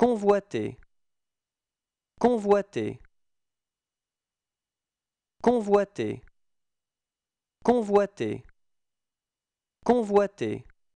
Convoiter Convoiter Convoiter Convoiter Convoiter